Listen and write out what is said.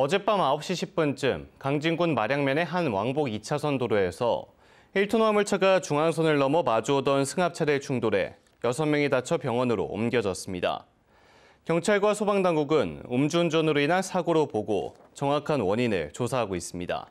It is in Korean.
어젯밤 9시 10분쯤 강진군 마량면의 한 왕복 2차선 도로에서 1톤 화물차가 중앙선을 넘어 마주오던 승합차대 충돌해 6명이 다쳐 병원으로 옮겨졌습니다. 경찰과 소방당국은 음주운전으로 인한 사고로 보고 정확한 원인을 조사하고 있습니다.